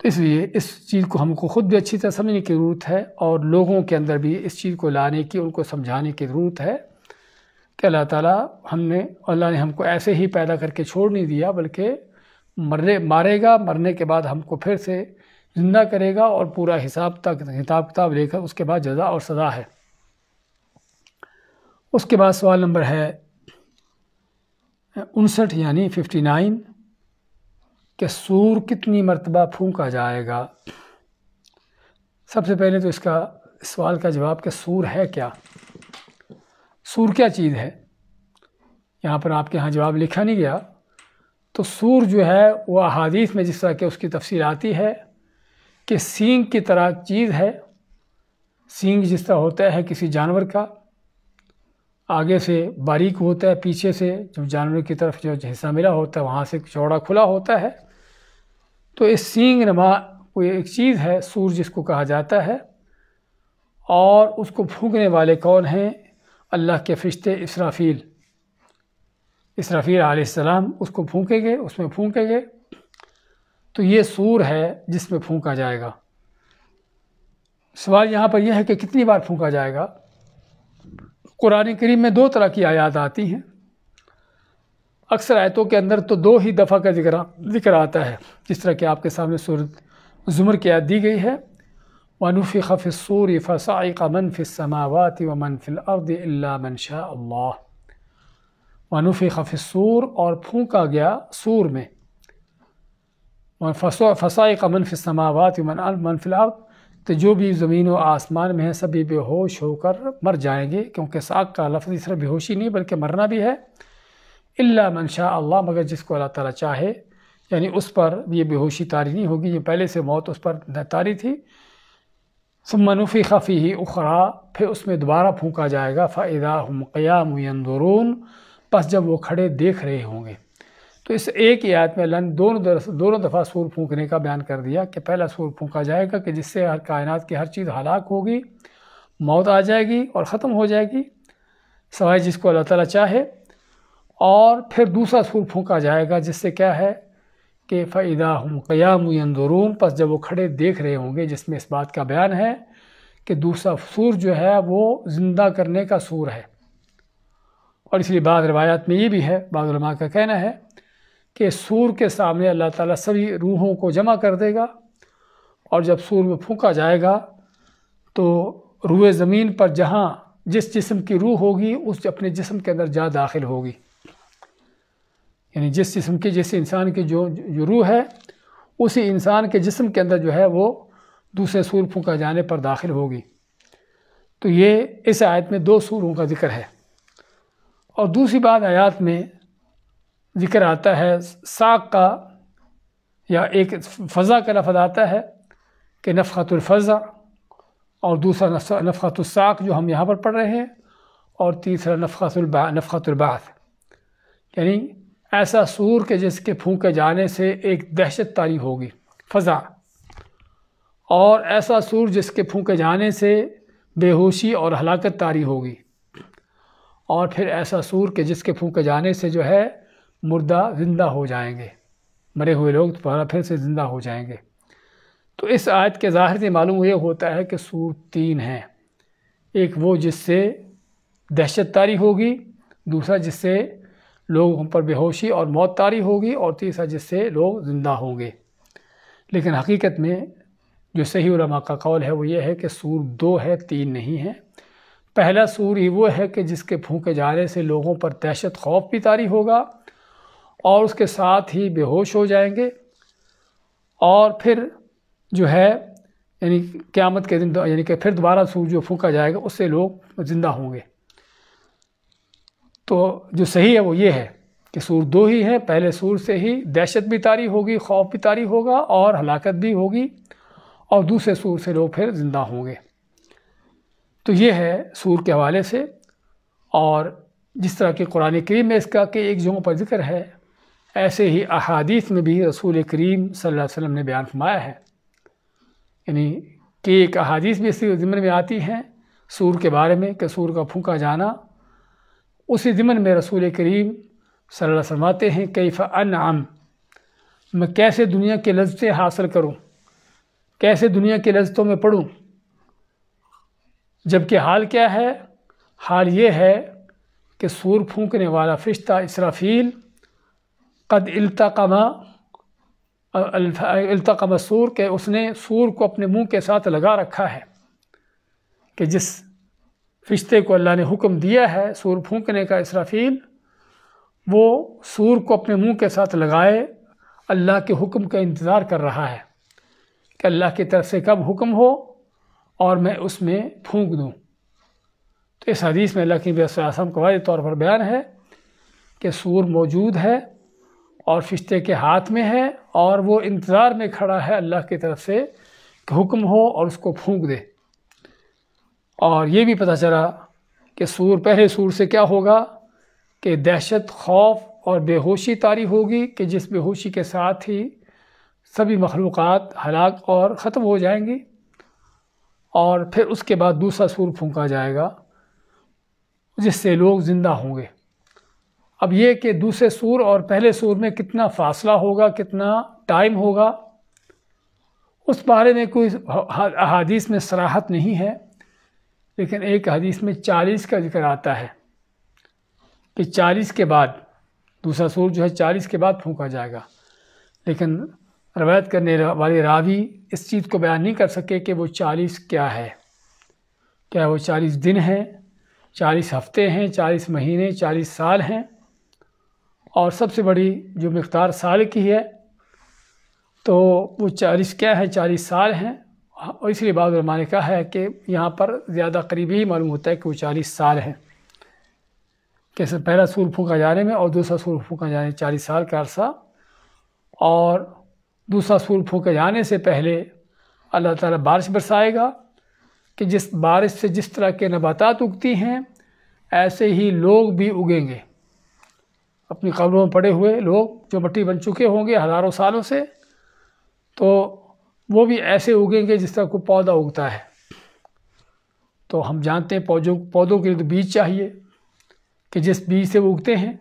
तो इसलिए इस चीज़ को हमको ख़ुद भी अच्छी तरह समझने की ज़रूरत है और लोगों के अंदर भी इस चीज़ को लाने की उनको समझाने की ज़रूरत है कि अल्लाह ताला हमने अल्लाह ने हमको ऐसे ही पैदा करके छोड़ नहीं दिया बल्कि मरने मारेगा मरने के बाद हमको फिर से जिंदा करेगा और पूरा हिसाब तक हिसाब किताब लेकर उसके बाद जजा और सज़ा है उसके बाद सवाल नंबर है उनसठ यानी फिफ्टी नाइन के सूर कितनी मरतबा फूका जाएगा सबसे पहले तो इसका सवाल का जवाब कि सूर है क्या सूर क्या चीज़ है यहाँ पर आपके यहाँ जवाब लिखा नहीं गया तो सूर जो है वह अहादीस में जिस तरह के उसकी तफसील आती है कि सींग की तरह चीज़ है सींग जिस तरह होता है किसी जानवर का आगे से बारीक होता है पीछे से जो जानवर की तरफ जो हिस्सा मिला होता है वहाँ से चौड़ा खुला होता है तो इस सींग नमा कोई एक चीज़ है सूर्य जिसको कहा जाता है और उसको फूकने वाले कौन हैं अल्लाह के फिश्ते इसराफील इसराफील आलाम उसको फूकेंगे उसमें फूकेंगे तो ये सूर है जिसमें फूका जाएगा सवाल यहाँ पर यह है कि कितनी बार फूका जाएगा कुरान करीम में दो तरह की आयात आती हैं अक्सर आयतों के अंदर तो दो ही दफ़ा का जिक्र जिक्र आता है जिस तरह के आपके सामने सूरत जुमर की आयत दी गई है वनूफी खफ़ सूर का मनफ़ समावत व मनफ़िल अर्द मन शाह खफ़ सूर और फूका गया सूर में का मनफ़ समावत मन मनफ़िल अर्द तो जो भी ज़मीन व आसमान में है सभी बेहोश होकर मर जाएंगे क्योंकि साग का लफ्ज़ सिर्फ बेहोशी नहीं बल्कि मरना भी है अल्ला मनशा अल्लाह मगर जिसको अल्लाह ताला चाहे यानी उस पर ये बेहोशी तारी नहीं होगी ये पहले से मौत उस पर तारी थी सुमनुफ़ी खफ़ी ही उखरा फिर उसमें दोबारा फूका जाएगा फ़ायदा हम क़याम बस जब वो खड़े देख रहे होंगे तो इस एक ही आयत में लन दोनों दर, दोनों दफ़ा सूर फूंकने का बयान कर दिया कि पहला सूर फूंका जाएगा कि जिससे हर कायनात की हर चीज़ हलाक होगी मौत आ जाएगी और ख़त्म हो जाएगी सवाए जिसको अल्लाह ताला चाहे और फिर दूसरा सूर फूंका जाएगा जिससे क्या है कि फ़ैदा हम क़याम पस जब वो खड़े देख रहे होंगे जिसमें इस बात का बयान है कि दूसरा सूर जो है वो ज़िंदा करने का सूर है और इसलिए बाद रवायात में ये भी है बाद का कहना है के सूर के सामने अल्लाह ताला सभी रूहों को जमा कर देगा और जब सूर में फूका जाएगा तो रूह ज़मीन पर जहाँ जिस जिस्म की रूह होगी उस अपने जिस्म के अंदर जा दाखिल होगी यानी जिस जिस्म की जिस इंसान की जो जो रूह है उसी इंसान के जिस्म के अंदर जो है वो दूसरे सूर फूका जाने पर दाखिल होगी तो ये इस आयत में दो सूरों का जिक्र है और दूसरी बात आयत में जिक्र आता है साक का या एक फ़ज़ा का लफज आता है कि नफ़ातुलफ़ा और दूसरा नफातुलसाक जो हम यहाँ पर पढ़ रहे हैं और तीसरा नफ़ातुलबा नफ़तुलबाथ यानी ऐसा सूर के जिसके फूके जाने से एक दहशत तारी होगी फ़ज़ा और ऐसा सूर जिसके फूके जाने से बेहोशी और हलाकत तारी होगी और फिर ऐसा सूर के जिसके फूके जाने से जो है मुर्दा ज़िंदा हो जाएंगे मरे हुए लोग दोबारा फिर से ज़िंदा हो जाएंगे तो इस आयत के ज़ाहिर से मालूम ये होता है कि सूर तीन हैं एक वो जिससे दहशत तारी होगी दूसरा जिससे लोगों पर बेहोशी और मौत तारी होगी और तीसरा जिससे लोग ज़िंदा होंगे लेकिन हकीकत में जो सही उलमा का कौल है वो ये है कि सूर दो है तीन नहीं है पहला सूर ही वो है कि जिसके फूके जाने से लोगों पर दहशत खौफ भी तारी होगा और उसके साथ ही बेहोश हो जाएंगे और फिर जो है यानी क़्यामत के दिन यानी कि फिर दोबारा सूर्य जो फूका जाएगा उससे लोग ज़िंदा होंगे तो जो सही है वो ये है कि सूर दो ही है पहले सूर से ही दहशत भी तारी होगी खौफ भी तारी होगा और हलाकत भी होगी और दूसरे सूर से लोग फिर ज़िंदा होंगे तो ये है सूर के हवाले से और जिस तरह के कुरान करीम में इसका कि एक जगहों पर जिक्र है ऐसे ही अहादीत में भी रसूल करीम सल्लल्लाहु अलैहि वसल्लम ने बयान फरमाया है यानी कि एक अहादीत भी इसी ज़िम्मन में आती हैं सूर के बारे में कि सूर का फूका जाना उसी ज़िम्मन में रसूल करीम सल्ला फरमाते हैं कैफ अन आम मैं कैसे दुनिया के लज्जतें हासिल करूँ कैसे दुनिया के लज्जतों में पढ़ूँ जबकि हाल क्या है हाल ये है कि सूर फूकने वाला फिश्ता इसराफील कद अल्तकमा अल्तकम सूर के उसने सूर को अपने मुंह के साथ लगा रखा है कि जिस फिश्ते को अल्लाह ने हुक्म दिया है सूर फूंकने का इसराफील वो सूर को अपने मुंह के साथ लगाए अल्लाह के हुक्म का इंतज़ार कर रहा है कि अल्लाह की तरफ से कब हुक्म हो और मैं उसमें फूंक दूँ तो इस हदीस में अल्लाह के बेसम को वाज तौर पर बयान है कि सूर मौजूद है और फिश्ते के हाथ में है और वो इंतज़ार में खड़ा है अल्लाह की तरफ से कि हुक्म हो और उसको फूंक दे और ये भी पता चला कि सूर पहले सूर से क्या होगा कि दहशत खौफ और बेहोशी तारी होगी कि जिस बेहोशी के साथ ही सभी मखलूक़ हलाक और ख़त्म हो जाएंगी और फिर उसके बाद दूसरा सूर फूंका जाएगा जिससे लोग ज़िंदा होंगे अब ये कि दूसरे सूर और पहले सूर में कितना फासला होगा कितना टाइम होगा उस बारे में कोई अदीस में सराहत नहीं है लेकिन एक हदीस में चालीस का जिक्र आता है कि चालीस के बाद दूसरा सूर जो है चालीस के बाद फूका जाएगा लेकिन रवायत करने वाले रावी इस चीज़ को बयान नहीं कर सके कि वो चालीस क्या है क्या वो चालीस दिन हैं चालीस हफ्ते हैं चालीस महीने चालीस साल हैं और सबसे बड़ी जो मकदार साल की है तो वो चालीस क्या है चालीस साल हैं और इसलिए बाद ने कहा है कि यहाँ पर ज़्यादा करीबी ही मालूम होता है कि वो चालीस साल हैं कैसे पहला सूर फूका जाने में और दूसरा सूर फूका जाने चालीस साल का अरसा और दूसरा सूर फूके जाने से पहले अल्लाह ताला बारिश बरसाएगा कि जिस बारिश से जिस तरह के नबातात उगती हैं ऐसे ही लोग भी उगेंगे अपनी कब्रों में पड़े हुए लोग जो मट्टी बन चुके होंगे हज़ारों सालों से तो वो भी ऐसे उगेंगे जिस तरह कोई पौधा उगता है तो हम जानते हैं पौधों पौधों के लिए तो बीज चाहिए कि जिस बीज से वो उगते हैं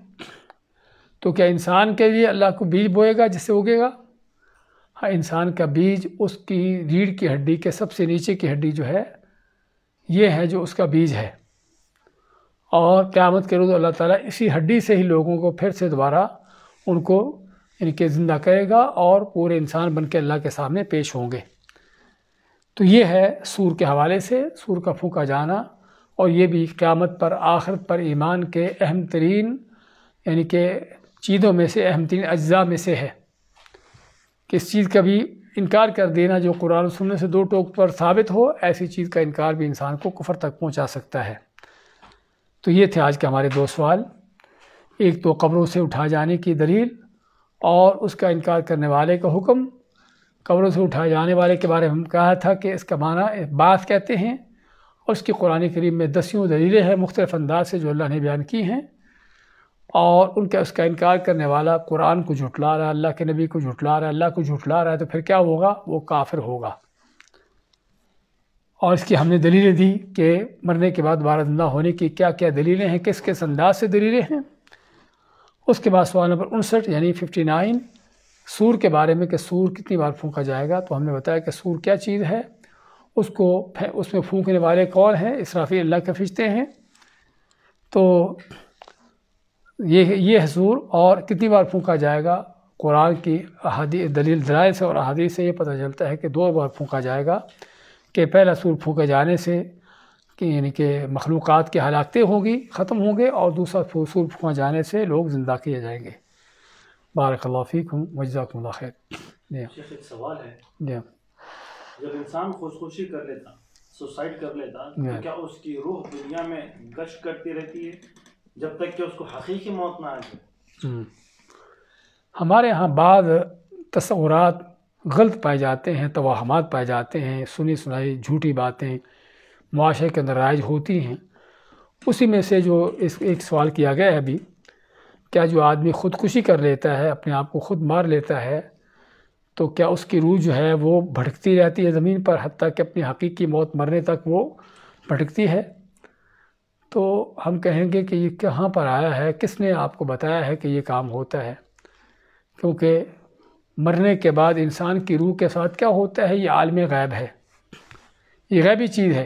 तो क्या इंसान के लिए अल्लाह को बीज बोएगा जिससे उगेगा हाँ इंसान का बीज उसकी रीढ़ की हड्डी के सबसे नीचे की हड्डी जो है ये है जो उसका बीज है और क़्यामत के रोज़ तो अल्लाह ताला इसी हड्डी से ही लोगों को फिर से दोबारा उनको इनके ज़िंदा करेगा और पूरे इंसान बन के अल्लाह के सामने पेश होंगे तो ये है सूर के हवाले से सूर का फूका जाना और ये भी क़्यामत पर आखरत पर ईमान के अहम तरीन यानी कि चीज़ों में से अहम तरीन अज्जा में से है कि इस चीज़ का भी इनकार कर देना जो कुरान सुनने से दो टोक पर साबित हो ऐसी चीज़ का इनकार भी इंसान को कुफर तक पहुंचा सकता है तो ये थे आज के हमारे दो सवाल एक तो कब्रों से उठाए जाने की दलील और उसका इनकार करने वाले का हुक्म कब्रों से उठाए जाने वाले के बारे में हम कहा था कि इसका माना बात कहते हैं और उसकी कुरान करीम में दसियों दलीलें हैं मुख्तलिफ़ अंदाज से जो अल्लाह ने बयान की हैं और उनका उसका इनकार करने वाला कुरान को झुठला रहा है अल्लाह के नबी को झुठला रहा है अल्लाह को झुठला रहा है तो फिर क्या होगा वो काफिर होगा और इसकी हमने दलीलें दी कि मरने के बाद दोबारा जिंदा होने की क्या क्या दलीलें हैं किस किस अंदाज से दलीलें हैं उसके बाद सवाल नंबर उनसठ यानी फिफ्टी नाइन सूर के बारे में कि सूर कितनी बार फूका जाएगा तो हमने बताया कि सूर क्या चीज़ है उसको उसमें फूकने वाले कौन हैं इसराफी अल्लाह के फिजते हैं तो ये ये है सूर और कितनी बार फूका जाएगा कुरान की अहादी दलील दराय से और अहादी से ये पता चलता है कि दो बार फूका जाएगा कि पहला सूर फूके जाने से कि यानी कि मखलूक़ की हलाकतें होगी ख़त्म होंगे और दूसरा सूर फूका जाने से लोग ज़िंदा किए जाएंगे बारकल्लाफ़ीक मजाकमल खैर जी हाँ सवाल है जब इंसान खुदकुशी कर लेता सुसाइड कर लेता तो क्या उसकी रूह दुनिया में गश्त करती रहती है जब तक कि उसको हकीकी मौत ना आ जाए हम्म। हमारे यहाँ बाद तस्वरत गलत पाए जाते हैं तोहमात पाए जाते हैं सुनी सुनाई झूठी बातें मुआरे के अंदर राइज होती हैं उसी में से जो इस एक सवाल किया गया है अभी क्या जो आदमी ख़ुदकुशी कर लेता है अपने आप को खुद मार लेता है तो क्या उसकी रूह जो है वो भटकती रहती है ज़मीन पर हती कि अपनी हकीकी मौत मरने तक वो भटकती है तो हम कहेंगे कि ये कहाँ पर आया है किसने आपको बताया है कि ये काम होता है क्योंकि मरने के बाद इंसान की रूह के साथ क्या होता है ये आलम गैब है ये गैबी चीज़ है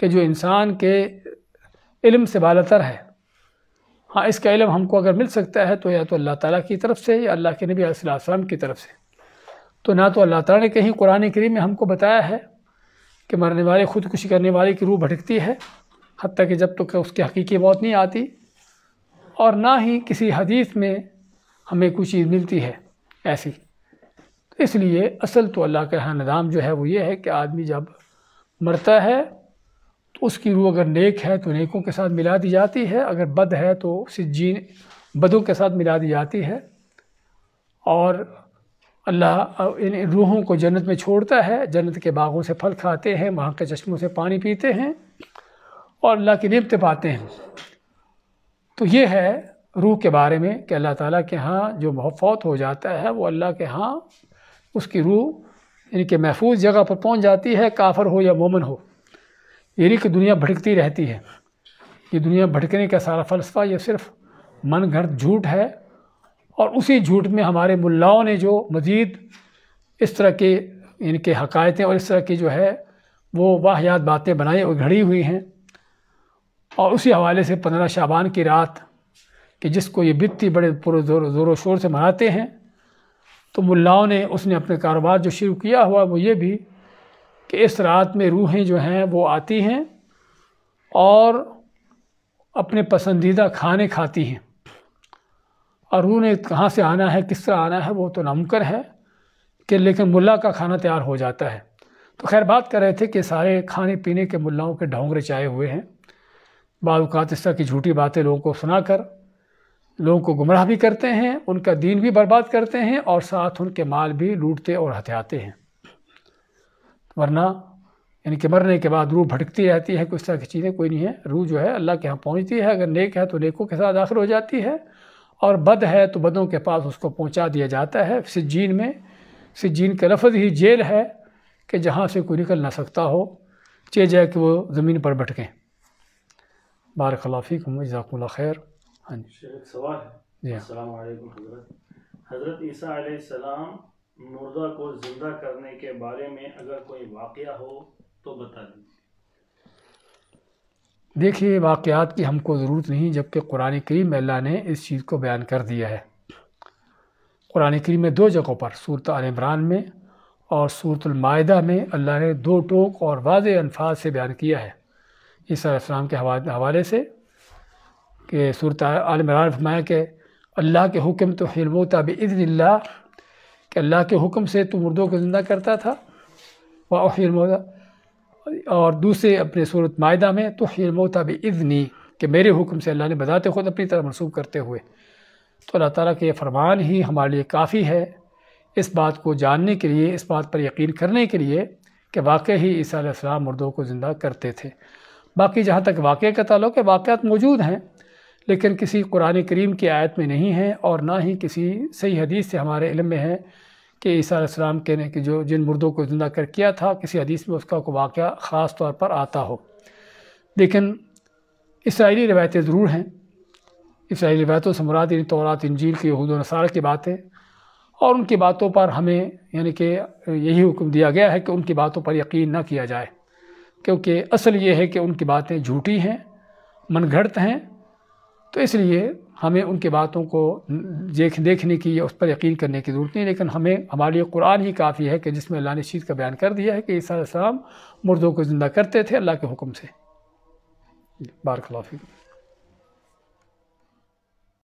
कि जो इंसान के इल्म से बालतर है हाँ इसका इलम हमको अगर मिल सकता है तो या तो अल्लाह ताला की तरफ से या अल्लाह के नबी वसम की तरफ से तो ना तो अल्लाह ताला ने कहीं कुरान करीम में हमको बताया है कि मरने वाले खुदकुशी करने वाले की रूह भटकती है हती कि जब तक तो उसकी हकीकी मौत नहीं आती और ना ही किसी हदीस में हमें कोई चीज़ मिलती है ऐसी तो इसलिए असल तो अल्लाह का यहाँ नदाम जो है वो ये है कि आदमी जब मरता है तो उसकी रूह अगर नेक है तो नेकों के साथ मिला दी जाती है अगर बद है तो उसे जीन बदों के साथ मिला दी जाती है और अल्लाह इन रूहों को जन्नत में छोड़ता है जन्नत के बागों से फल खाते हैं वहाँ के चश्मों से पानी पीते हैं और अल्लाह की निमत पाते हैं तो ये है रूह के बारे में कि अल्लाह ताला के यहाँ जो फौत हो जाता है वो अल्लाह के यहाँ उसकी रूह यानी कि महफूज जगह पर पहुँच जाती है काफ़र हो या मोमन हो यानी कि दुनिया भटकती रहती है ये दुनिया भटकने का सारा फलसफा ये सिर्फ मन घर झूठ है और उसी झूठ में हमारे मुलाओं ने जो मज़ीद इस तरह के इनके हकायतें और इस तरह की जो है वो वाहयात बातें बनाई और घड़ी हुई हैं और उसी हवाले से पंद्रह शाबान की रात कि जिसको ये बित्ती बड़े पूरे जोर जोर शोर से मनाते हैं तो मुलाओं ने उसने अपने कारोबार जो शुरू किया हुआ वो ये भी कि इस रात में रूहें जो हैं वो आती हैं और अपने पसंदीदा खाने खाती हैं और रूह ने कहाँ से आना है किस तरह आना है वो तो नामकर है कि लेकिन मुल्ला का खाना तैयार हो जाता है तो खैर बात कर रहे थे कि सारे खाने पीने के मुलाओं के ढोंगरे चाहे हुए हैं बाद अवत इस तरह की झूठी बातें लोगों को सुनाकर लोगों को गुमराह भी करते हैं उनका दीन भी बर्बाद करते हैं और साथ उनके माल भी लूटते और हथियाते हैं वरना यानी कि मरने के बाद रूह भटकती रहती है कुछ तरह की चीज़ें कोई नहीं है रूह जो है अल्लाह के यहाँ पहुँचती है अगर नेक है तो नेकों के साथ दाखिल हो जाती है और बद है तो बदों के पास उसको पहुँचा दिया जाता है सिज्जीन में सिज्जीन का लफज ही जेल है कि जहाँ से कोई निकल ना सकता हो चे जाए कि वो ज़मीन पर भटकें बारखलाफ़ी को मजाकला खैर हाँ जी सवाल है हाँ। हजरत ईसा मुर्दा को जिंदा करने के बारे में अगर कोई वाक़ हो तो बता दीजिए देखिए वाक़ात की हमको ज़रूरत नहीं जबकि कुरान करीम में अल्लाह ने इस चीज़ को बयान कर दिया है कुरान करीम में दो जगहों पर सूरत आल इमरान में और सूरतमाहा में अल्लाह ने दो टोक और वाज अनफाज से बयान किया है ईसा इस्लाम के हवाले से कि सूरत आलमरान फरमाया कि अल्लाह के हुक्म तो हिलमो तब इज़्ला कि अल्लाह के हुक्म से तो मुर्दों को ज़िंदा करता था वाह हिलमोदा और दूसरे अपने सूरत माहा में तो हिलमो तब इज़नी कि मेरे हुक्म से अल्लाह ने बताते खुद अपनी तरह मनसूख करते हुए तो अल्लाह ताला के फरमान ही हमारे लिए काफ़ी है इस बात को जानने के लिए इस बात पर यकीन करने के लिए कि वाकई ही ईसा मुर्दों को ज़िंदा करते थे बाकी जहाँ तक वाक़े का ताल्लुक है वाक़ात मौजूद हैं लेकिन किसी कुरान करीम की आयत में नहीं है और ना ही किसी सही हदीस से हमारे इलम में है कि ईसीम के ने कि जो जिन मुर्दों को ज़िंदा कर किया था किसी हदीस में उसका को वाक़ ख़ास तौर पर आता हो लेकिन इसराइली रवायतें ज़रूर हैं इसराइली रवायतों से मुराद इन तोरात इंजील की यहूद नसार की बातें और उनकी बातों पर हमें यानी कि यही हुक्म दिया गया है कि उनकी बातों पर यकीन न किया जाए क्योंकि असल ये है कि उनकी बातें झूठी हैं मनगढ़ हैं तो इसलिए हमें उनके बातों को देख देखने की या उस पर यकीन करने की ज़रूरत नहीं लेकिन हमें हमारे लिए कुरान ही काफ़ी है कि जिसमें अल्लाह ने चीज़ का बयान कर दिया है कि ईसा मुर्दों को ज़िंदा करते थे अल्लाह के हुक्म से बारखलाफी